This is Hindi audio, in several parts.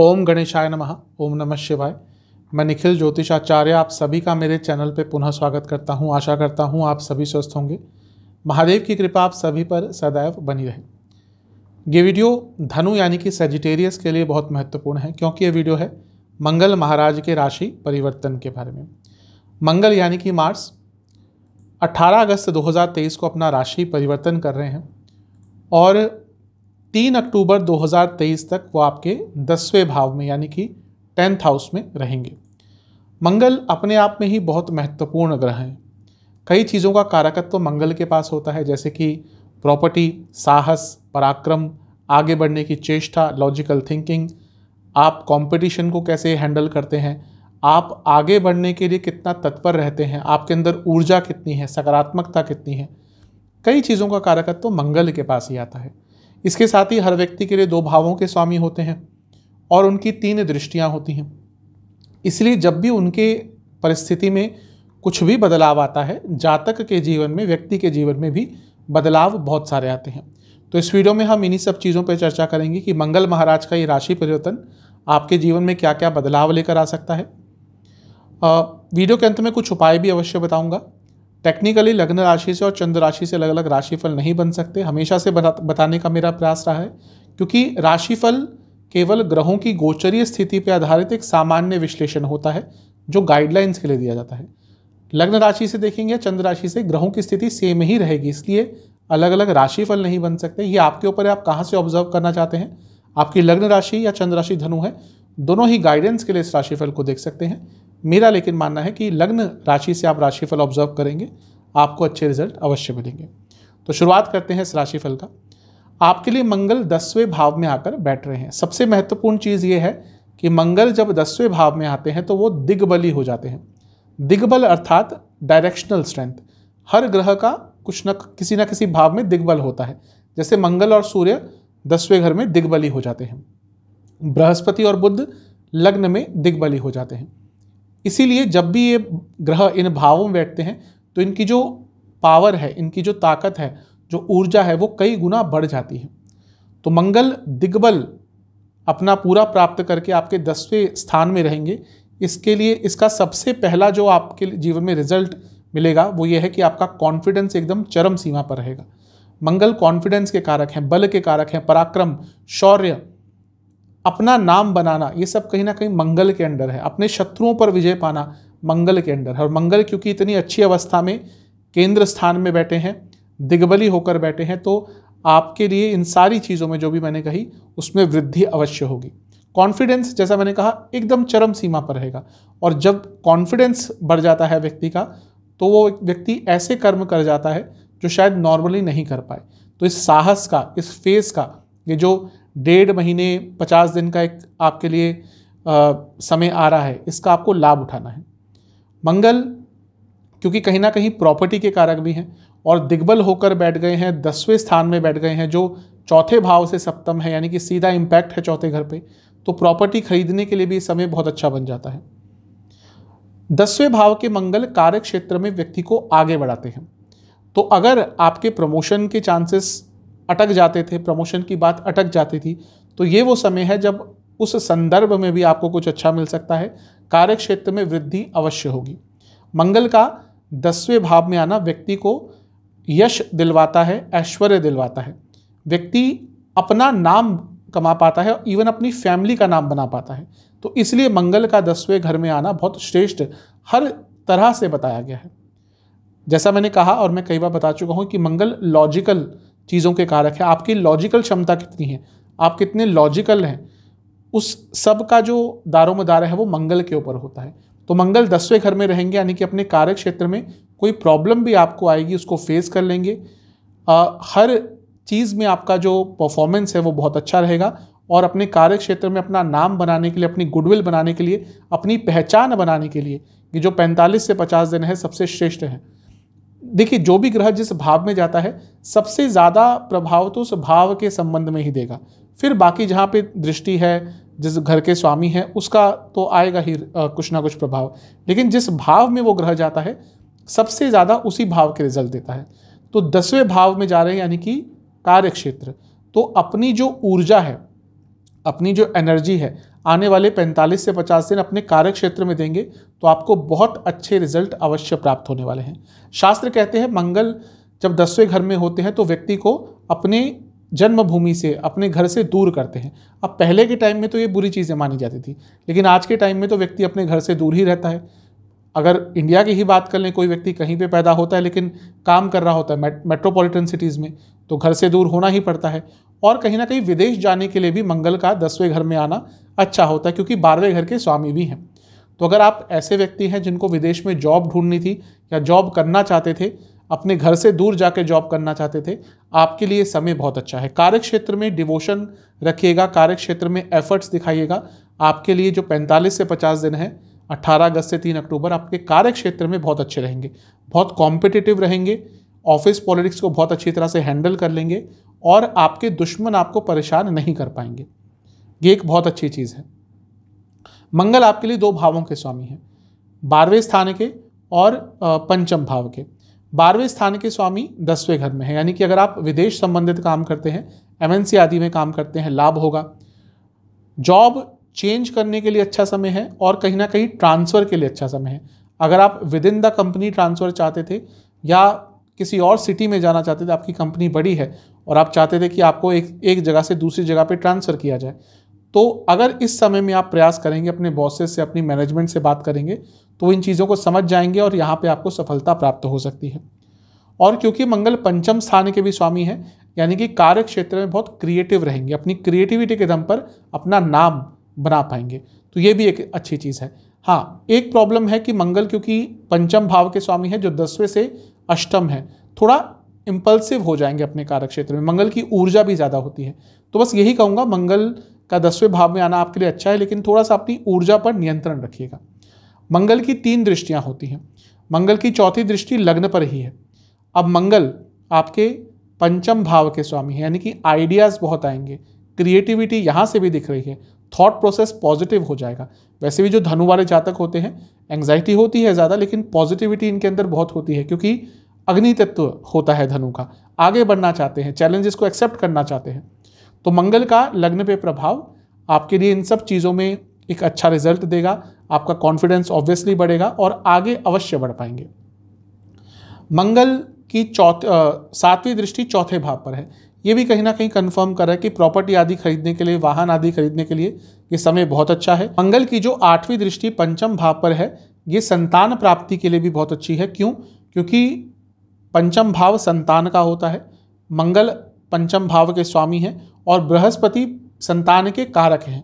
ओम गणेशाय नमः ओम नमः शिवाय मैं निखिल ज्योतिषाचार्य आप सभी का मेरे चैनल पे पुनः स्वागत करता हूँ आशा करता हूँ आप सभी स्वस्थ होंगे महादेव की कृपा आप सभी पर सदैव बनी रहे ये वीडियो धनु यानी कि सेजिटेरियस के लिए बहुत महत्वपूर्ण है क्योंकि ये वीडियो है मंगल महाराज के राशि परिवर्तन के बारे में मंगल यानी कि मार्स 18 अगस्त 2023 को अपना राशि परिवर्तन कर रहे हैं और तीन अक्टूबर 2023 तक वो आपके दसवें भाव में यानी कि टेंथ हाउस में रहेंगे मंगल अपने आप में ही बहुत महत्वपूर्ण ग्रह हैं कई चीज़ों का कारकत्व तो मंगल के पास होता है जैसे कि प्रॉपर्टी साहस पराक्रम आगे बढ़ने की चेष्टा लॉजिकल थिंकिंग आप कंपटीशन को कैसे हैंडल करते हैं आप आगे बढ़ने के लिए कितना तत्पर रहते हैं आपके अंदर ऊर्जा कितनी है सकारात्मकता कितनी है कई चीज़ों का कारकत्व तो मंगल के पास ही आता है इसके साथ ही हर व्यक्ति के लिए दो भावों के स्वामी होते हैं और उनकी तीन दृष्टियाँ होती हैं इसलिए जब भी उनके परिस्थिति में कुछ भी बदलाव आता है जातक के जीवन में व्यक्ति के जीवन में भी बदलाव बहुत सारे आते हैं तो इस वीडियो में हम इन्हीं सब चीज़ों पर चर्चा करेंगे कि मंगल महाराज का ये राशि परिवर्तन आपके जीवन में क्या क्या बदलाव लेकर आ सकता है वीडियो के अंत में कुछ उपाय भी अवश्य बताऊंगा टेक्निकली लग्न राशि से और चंद्र राशि से अलग अलग राशिफल नहीं बन सकते हमेशा से बताने का मेरा प्रयास रहा है क्योंकि राशिफल केवल ग्रहों की गोचरीय स्थिति पर आधारित एक सामान्य विश्लेषण होता है जो गाइडलाइंस के लिए दिया जाता है लग्न राशि से देखेंगे चंद्र राशि से ग्रहों की स्थिति सेम ही रहेगी इसलिए अलग अलग राशिफल नहीं बन सकते ये आपके ऊपर है आप कहाँ से ऑब्जर्व करना चाहते हैं आपकी लग्न राशि या चंद्र राशि धनु है दोनों ही गाइडेंस के लिए इस राशिफल को देख सकते हैं मेरा लेकिन मानना है कि लग्न राशि से आप राशिफल ऑब्जर्व करेंगे आपको अच्छे रिजल्ट अवश्य मिलेंगे तो शुरुआत करते हैं इस राशिफल का आपके लिए मंगल दसवें भाव में आकर बैठ रहे हैं सबसे महत्वपूर्ण चीज़ ये है कि मंगल जब दसवें भाव में आते हैं तो वो दिग्बली हो जाते हैं दिग्बल अर्थात डायरेक्शनल स्ट्रेंथ हर ग्रह का कुछ न किसी न किसी भाव में दिग्बल होता है जैसे मंगल और सूर्य दसवें घर में दिग्बली हो जाते हैं बृहस्पति और बुद्ध लग्न में दिग्बली हो जाते हैं इसीलिए जब भी ये ग्रह इन भावों में बैठते हैं तो इनकी जो पावर है इनकी जो ताकत है जो ऊर्जा है वो कई गुना बढ़ जाती है तो मंगल दिग्बल अपना पूरा प्राप्त करके आपके दसवें स्थान में रहेंगे इसके लिए इसका सबसे पहला जो आपके जीवन में रिजल्ट मिलेगा वो ये है कि आपका कॉन्फिडेंस एकदम चरम सीमा पर रहेगा मंगल कॉन्फिडेंस के कारक हैं बल के कारक हैं पराक्रम शौर्य अपना नाम बनाना ये सब कहीं ना कहीं मंगल के अंडर है अपने शत्रुओं पर विजय पाना मंगल के अंडर है और मंगल क्योंकि इतनी अच्छी अवस्था में केंद्र स्थान में बैठे हैं दिग्बली होकर बैठे हैं तो आपके लिए इन सारी चीज़ों में जो भी मैंने कही उसमें वृद्धि अवश्य होगी कॉन्फिडेंस जैसा मैंने कहा एकदम चरम सीमा पर रहेगा और जब कॉन्फिडेंस बढ़ जाता है व्यक्ति का तो वो व्यक्ति ऐसे कर्म कर जाता है जो शायद नॉर्मली नहीं कर पाए तो इस साहस का इस फेस का ये जो डेढ़ महीने पचास दिन का एक आपके लिए आ, समय आ रहा है इसका आपको लाभ उठाना है मंगल क्योंकि कहीं ना कहीं प्रॉपर्टी के कारक भी हैं और दिग्बल होकर बैठ गए हैं दसवें स्थान में बैठ गए हैं जो चौथे भाव से सप्तम है यानी कि सीधा इम्पैक्ट है चौथे घर पे तो प्रॉपर्टी खरीदने के लिए भी समय बहुत अच्छा बन जाता है दसवें भाव के मंगल कार्य क्षेत्र में व्यक्ति को आगे बढ़ाते हैं तो अगर आपके प्रमोशन के चांसेस अटक जाते थे प्रमोशन की बात अटक जाती थी तो ये वो समय है जब उस संदर्भ में भी आपको कुछ अच्छा मिल सकता है कार्य क्षेत्र में वृद्धि अवश्य होगी मंगल का दसवें भाव में आना व्यक्ति को यश दिलवाता है ऐश्वर्य दिलवाता है व्यक्ति अपना नाम कमा पाता है इवन अपनी फैमिली का नाम बना पाता है तो इसलिए मंगल का दसवें घर में आना बहुत श्रेष्ठ हर तरह से बताया गया है जैसा मैंने कहा और मैं कई बार बता चुका हूँ कि मंगल लॉजिकल चीज़ों के कारक है आपकी लॉजिकल क्षमता कितनी है आप कितने लॉजिकल हैं उस सब का जो दारोमदार है वो मंगल के ऊपर होता है तो मंगल दसवें घर में रहेंगे यानी कि अपने कार्य क्षेत्र में कोई प्रॉब्लम भी आपको आएगी उसको फेस कर लेंगे आ, हर चीज़ में आपका जो परफॉर्मेंस है वो बहुत अच्छा रहेगा और अपने कार्य क्षेत्र में अपना नाम बनाने के लिए अपनी गुडविल बनाने के लिए अपनी पहचान बनाने के लिए कि जो 45 से 50 दिन है सबसे श्रेष्ठ है देखिए जो भी ग्रह जिस भाव में जाता है सबसे ज़्यादा प्रभाव तो उस भाव के संबंध में ही देगा फिर बाकी जहाँ पे दृष्टि है जिस घर के स्वामी हैं उसका तो आएगा ही कुछ ना कुछ प्रभाव लेकिन जिस भाव में वो ग्रह जाता है सबसे ज़्यादा उसी भाव के रिजल्ट देता है तो दसवें भाव में जा रहे हैं यानी कि कार्य क्षेत्र तो अपनी जो ऊर्जा है अपनी जो एनर्जी है आने वाले 45 से 50 दिन अपने कार्य क्षेत्र में देंगे तो आपको बहुत अच्छे रिजल्ट अवश्य प्राप्त होने वाले हैं शास्त्र कहते हैं मंगल जब दसवें घर में होते हैं तो व्यक्ति को अपने जन्मभूमि से अपने घर से दूर करते हैं अब पहले के टाइम में तो ये बुरी चीज़ें मानी जाती थी लेकिन आज के टाइम में तो व्यक्ति अपने घर से दूर ही रहता है अगर इंडिया की ही बात कर लें कोई व्यक्ति कहीं पे पैदा होता है लेकिन काम कर रहा होता है मेट्रोपॉलिटन सिटीज़ में तो घर से दूर होना ही पड़ता है और कहीं ना कहीं विदेश जाने के लिए भी मंगल का दसवें घर में आना अच्छा होता है क्योंकि बारहवें घर के स्वामी भी हैं तो अगर आप ऐसे व्यक्ति हैं जिनको विदेश में जॉब ढूंढनी थी या जॉब करना चाहते थे अपने घर से दूर जाकर जॉब करना चाहते थे आपके लिए समय बहुत अच्छा है कार्य क्षेत्र में डिवोशन रखिएगा कार्य क्षेत्र में एफर्ट्स दिखाइएगा आपके लिए जो 45 से 50 दिन है 18 अगस्त से 3 अक्टूबर आपके कार्य क्षेत्र में बहुत अच्छे रहेंगे बहुत कॉम्पिटिटिव रहेंगे ऑफिस पॉलिटिक्स को बहुत अच्छी तरह से हैंडल कर लेंगे और आपके दुश्मन आपको परेशान नहीं कर पाएंगे ये एक बहुत अच्छी चीज़ है मंगल आपके लिए दो भावों के स्वामी हैं बारहवें स्थान के और पंचम भाव के बारहवें स्थान के स्वामी दसवें घर में है यानी कि अगर आप विदेश संबंधित काम करते हैं एमएनसी आदि में काम करते हैं लाभ होगा जॉब चेंज करने के लिए अच्छा समय है और कहीं ना कहीं ट्रांसफ़र के लिए अच्छा समय है अगर आप within the company transfer चाहते थे या किसी और सिटी में जाना चाहते थे आपकी कंपनी बड़ी है और आप चाहते थे कि आपको एक एक जगह से दूसरी जगह पे ट्रांसफ़र किया जाए तो अगर इस समय में आप प्रयास करेंगे अपने बॉसेस से अपनी मैनेजमेंट से बात करेंगे तो इन चीज़ों को समझ जाएंगे और यहाँ पे आपको सफलता प्राप्त हो सकती है और क्योंकि मंगल पंचम स्थान के भी स्वामी हैं यानी कि कार्य क्षेत्र में बहुत क्रिएटिव रहेंगे अपनी क्रिएटिविटी के दम पर अपना नाम बना पाएंगे तो ये भी एक अच्छी चीज़ है हाँ एक प्रॉब्लम है कि मंगल क्योंकि पंचम भाव के स्वामी हैं जो दसवें से अष्टम है थोड़ा इम्पल्सिव हो जाएंगे अपने कार्य क्षेत्र में मंगल की ऊर्जा भी ज़्यादा होती है तो बस यही कहूँगा मंगल का दसवें भाव में आना आपके लिए अच्छा है लेकिन थोड़ा सा अपनी ऊर्जा पर नियंत्रण रखिएगा मंगल की तीन दृष्टियाँ होती हैं मंगल की चौथी दृष्टि लग्न पर ही है अब मंगल आपके पंचम भाव के स्वामी हैं यानी कि आइडियाज़ बहुत आएंगे क्रिएटिविटी यहाँ से भी दिख रही है थॉट प्रोसेस पॉजिटिव हो जाएगा वैसे भी जो धनु वाले जातक होते हैं एंग्जाइटी होती है ज़्यादा लेकिन पॉजिटिविटी इनके अंदर बहुत होती है क्योंकि अग्नि तत्व होता है धनु का आगे बढ़ना चाहते हैं चैलेंजेस को एक्सेप्ट करना चाहते हैं तो मंगल का लग्न पे प्रभाव आपके लिए इन सब चीज़ों में एक अच्छा रिजल्ट देगा आपका कॉन्फिडेंस ऑब्वियसली बढ़ेगा और आगे अवश्य बढ़ पाएंगे मंगल की चौथ सातवीं दृष्टि चौथे भाव पर है ये भी कहीं ना कहीं कंफर्म कर रहा है कि प्रॉपर्टी आदि खरीदने के लिए वाहन आदि खरीदने के लिए ये समय बहुत अच्छा है मंगल की जो आठवीं दृष्टि पंचम भाव पर है ये संतान प्राप्ति के लिए भी बहुत अच्छी है क्यों क्योंकि पंचम भाव संतान का होता है मंगल पंचम भाव के स्वामी हैं और बृहस्पति संतान के कारक हैं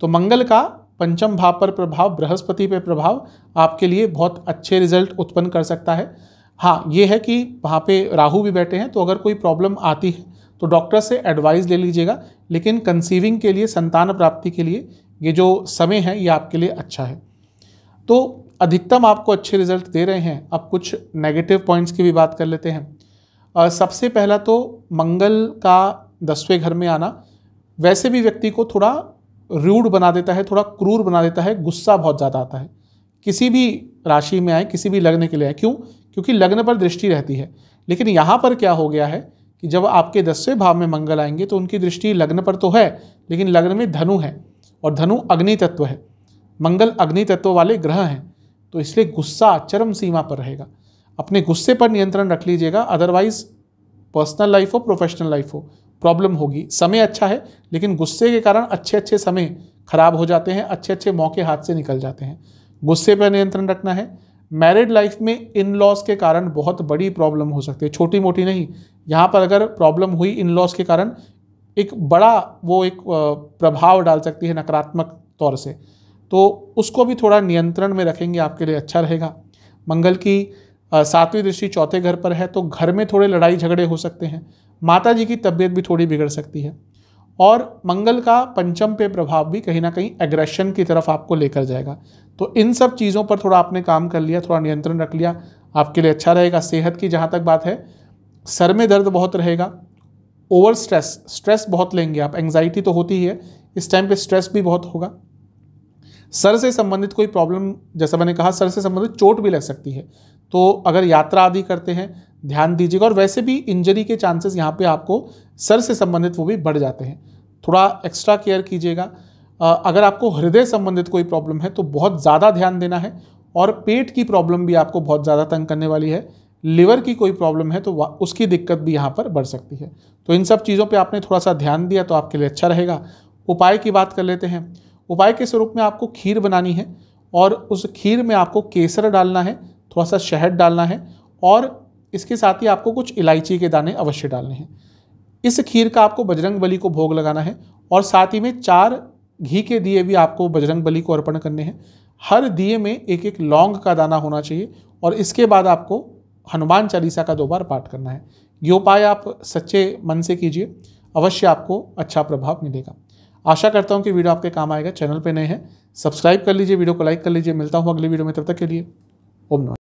तो मंगल का पंचम भाव पर प्रभाव बृहस्पति पर प्रभाव आपके लिए बहुत अच्छे रिजल्ट उत्पन्न कर सकता है हाँ ये है कि वहाँ पे राहु भी बैठे हैं तो अगर कोई प्रॉब्लम आती है तो डॉक्टर से एडवाइस ले लीजिएगा लेकिन कंसीविंग के लिए संतान प्राप्ति के लिए ये जो समय है ये आपके लिए अच्छा है तो अधिकतम आपको अच्छे रिजल्ट दे रहे हैं अब कुछ नेगेटिव पॉइंट्स की भी बात कर लेते हैं सबसे पहला तो मंगल का दसवें घर में आना वैसे भी व्यक्ति को थोड़ा रूढ़ बना देता है थोड़ा क्रूर बना देता है गुस्सा बहुत ज़्यादा आता है किसी भी राशि में आए किसी भी लग्न के लिए आए क्यों क्योंकि लग्न पर दृष्टि रहती है लेकिन यहाँ पर क्या हो गया है कि जब आपके दसवें भाव में मंगल आएंगे तो उनकी दृष्टि लग्न पर तो है लेकिन लग्न में धनु है और धनु अग्नि तत्व है मंगल अग्नि तत्व वाले ग्रह हैं तो इसलिए गुस्सा चरम सीमा पर रहेगा अपने गुस्से पर नियंत्रण रख लीजिएगा अदरवाइज़ पर्सनल लाइफ हो प्रोफेशनल लाइफ हो प्रॉब्लम होगी समय अच्छा है लेकिन गुस्से के कारण अच्छे अच्छे समय खराब हो जाते हैं अच्छे अच्छे मौके हाथ से निकल जाते हैं गुस्से पर नियंत्रण रखना है मैरिड लाइफ में इन लॉस के कारण बहुत बड़ी प्रॉब्लम हो सकती है छोटी मोटी नहीं यहाँ पर अगर प्रॉब्लम हुई इन लॉस के कारण एक बड़ा वो एक प्रभाव डाल सकती है नकारात्मक तौर से तो उसको भी थोड़ा नियंत्रण में रखेंगे आपके लिए अच्छा रहेगा मंगल की सातवीं दृष्टि चौथे घर पर है तो घर में थोड़े लड़ाई झगड़े हो सकते हैं माता जी की तबीयत भी थोड़ी बिगड़ सकती है और मंगल का पंचम पे प्रभाव भी कहीं ना कहीं एग्रेशन की तरफ आपको लेकर जाएगा तो इन सब चीज़ों पर थोड़ा आपने काम कर लिया थोड़ा नियंत्रण रख लिया आपके लिए अच्छा रहेगा सेहत की जहाँ तक बात है सर में दर्द बहुत रहेगा ओवर स्ट्रेस स्ट्रेस बहुत लेंगे आप एंग्जाइटी तो होती ही है इस टाइम पे स्ट्रेस भी बहुत होगा सर से संबंधित कोई प्रॉब्लम जैसा मैंने कहा सर से संबंधित चोट भी लग सकती है तो अगर यात्रा आदि करते हैं ध्यान दीजिएगा और वैसे भी इंजरी के चांसेस यहाँ पे आपको सर से संबंधित वो भी बढ़ जाते हैं थोड़ा एक्स्ट्रा केयर कीजिएगा अगर आपको हृदय संबंधित कोई प्रॉब्लम है तो बहुत ज़्यादा ध्यान देना है और पेट की प्रॉब्लम भी आपको बहुत ज़्यादा तंग करने वाली है लिवर की कोई प्रॉब्लम है तो उसकी दिक्कत भी यहाँ पर बढ़ सकती है तो इन सब चीज़ों पर आपने थोड़ा सा ध्यान दिया तो आपके लिए अच्छा रहेगा उपाय की बात कर लेते हैं उपाय के स्वरूप में आपको खीर बनानी है और उस खीर में आपको केसर डालना है थोड़ा सा शहद डालना है और इसके साथ ही आपको कुछ इलायची के दाने अवश्य डालने हैं इस खीर का आपको बजरंग बली को भोग लगाना है और साथ ही में चार घी के दिए भी आपको बजरंग बली को अर्पण करने हैं हर दिए में एक एक लौंग का दाना होना चाहिए और इसके बाद आपको हनुमान चालीसा का दो बार पाठ करना है ये उपाय आप सच्चे मन से कीजिए अवश्य आपको अच्छा प्रभाव मिलेगा आशा करता हूँ कि वीडियो आपके काम आएगा चैनल पर नए हैं सब्सक्राइब कर लीजिए वीडियो को लाइक कर लीजिए मिलता हूँ अगली वीडियो में तब तक के लिए ओम नमस्कार